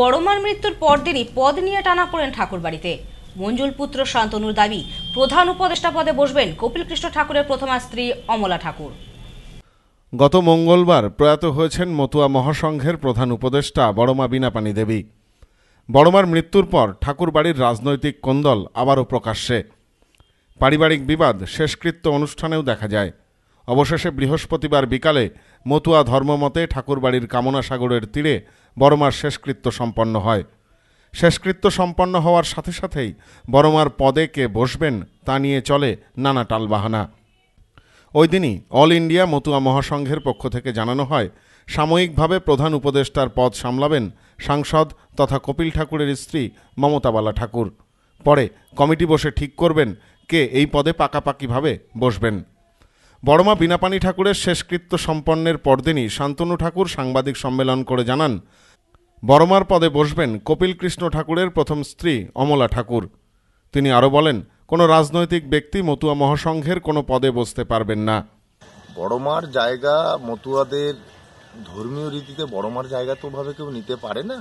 বড়মার মৃত্যুর পরদিনই পদ নিয়ে টানা পড়েন ঠাকুরবাড়িতে পুত্র শান্তনুর দাবি প্রধান উপদেষ্টা পদে বসবেন কপিল কৃষ্ণ ঠাকুরের প্রথমা স্ত্রী অমলা ঠাকুর গত মঙ্গলবার প্রয়াত হয়েছেন মতুয়া মহাসংঘের প্রধান উপদেষ্টা বড়মা বিনাপানি দেবী বড়মার মৃত্যুর পর ঠাকুরবাড়ির রাজনৈতিক কোন্দল আবারও প্রকাশ্যে পারিবারিক বিবাদ শেষকৃত্য অনুষ্ঠানেও দেখা যায় অবশেষে বৃহস্পতিবার বিকালে মতুয়া ধর্মমতে ঠাকুরবাড়ির কামনা সাগরের তীরে বড়মার শেষকৃত্য সম্পন্ন হয় শেষকৃত্য সম্পন্ন হওয়ার সাথে সাথেই বড়মার পদে কে বসবেন তা নিয়ে চলে নানা টালবাহানা ওই দিনই অল ইন্ডিয়া মতুয়া মহাসংঘের পক্ষ থেকে জানানো হয় সাময়িকভাবে প্রধান উপদেষ্টার পদ সামলাবেন সাংসদ তথা কপিল ঠাকুরের স্ত্রী মমতাবালা ঠাকুর পরে কমিটি বসে ঠিক করবেন কে এই পদে পাকাপাকিভাবে বসবেন বড়মা বিনাপানি ঠাকুরের শেষকৃত্য সম্পন্নের পরদিনই শান্তনু ঠাকুর সাংবাদিক সম্মেলন করে জানান বড়মার পদে বসবেন কপিল কৃষ্ণ ঠাকুরের প্রথম স্ত্রী অমলা ঠাকুর তিনি আরও বলেন কোনো রাজনৈতিক ব্যক্তি মতুয়া মহাসংঘের কোনো পদে বসতে পারবেন না বড়মার জায়গা মতুয়াদের ধর্মীয় রীতিতে বড়মার জায়গা তো ভাবে কেউ নিতে পারে না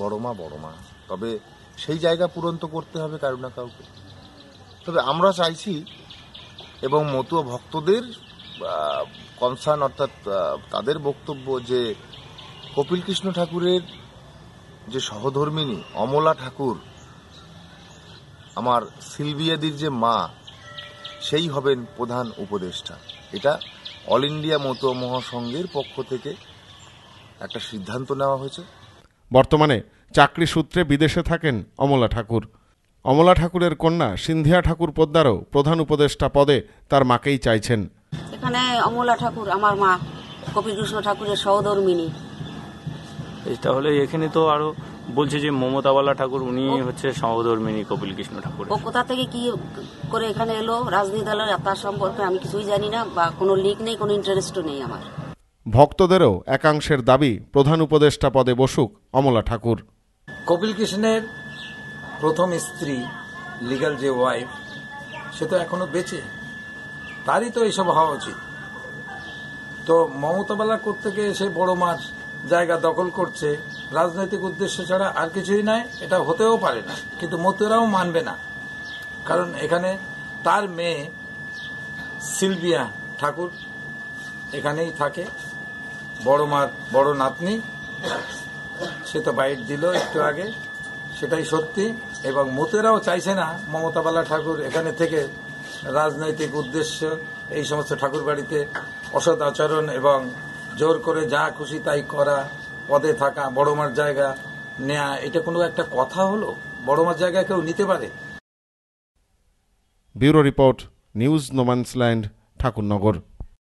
বড়মা বড়মা তবে সেই জায়গা পূরণ তো করতে হবে কারো না কাউকে তবে আমরা চাইছি এবং মতুয়া ভক্তদের কনসার্ন অর্থাৎ তাদের বক্তব্য যে কপিল কৃষ্ণ ঠাকুরের যে সহধর্মিনী অমলা ঠাকুর আমার সিলভিয়াদির যে মা সেই হবেন প্রধান উপদেষ্টা এটা অল ইন্ডিয়া মতো মহাসংঘের পক্ষ থেকে একটা সিদ্ধান্ত নেওয়া হয়েছে বর্তমানে চাকরি সূত্রে বিদেশে থাকেন অমলা ঠাকুর অমলা ঠাকুরের কন্যা সিন্ধিয়া ঠাকুর পদ্মারও প্রধান উপদেষ্টা পদে তার মাকেই চাইছেন এখানে অমলা ঠাকুর আমার মা কপিকৃষ্ণ ঠাকুরের সহধর্মিনী তাহলে এখানে তো আরো বলছে যে মমতাওয়ালা ঠাকুর উনি হচ্ছে সহধর্মিনী কপিল কৃষ্ণ ঠাকুর ও কোথা থেকে কি করে এখানে এলো রাজনীতি দলের তার সম্পর্কে আমি কিছুই জানি না বা কোনো লিক নেই কোনো ইন্টারেস্টও নেই আমার ভক্তদেরও একাংশের দাবি প্রধান উপদেষ্টা পদে বসুক অমলা ঠাকুর কপিল কৃষ্ণের প্রথম স্ত্রী লিগাল যে ওয়াইফ সে তো এখনো বেঁচে তারই তো এইসব হওয়া উচিত তো মমতাবালা করতে গিয়ে সে বড় মাছ জায়গা দখল করছে রাজনৈতিক উদ্দেশ্য ছাড়া আর কিছুই নাই এটা হতেও পারে না কিন্তু মতুরাও মানবে না কারণ এখানে তার মেয়ে সিলভিয়া ঠাকুর এখানেই থাকে বড় মার বড় নাতনি সে তো বাইট দিল একটু আগে সেটাই সত্যি এবং মতেরাও চাইছে না মমতাবালা ঠাকুর এখানে থেকে রাজনৈতিক উদ্দেশ্য এই সমস্ত ঠাকুর বাড়িতে অসৎ আচরণ এবং জোর করে যা খুশি তাই করা পদে থাকা বড় মার জায়গা নেয়া এটা কোনো একটা কথা হলো বড় মার জায়গা কেউ নিতে পারে bureau report news no man's land Thakurnagar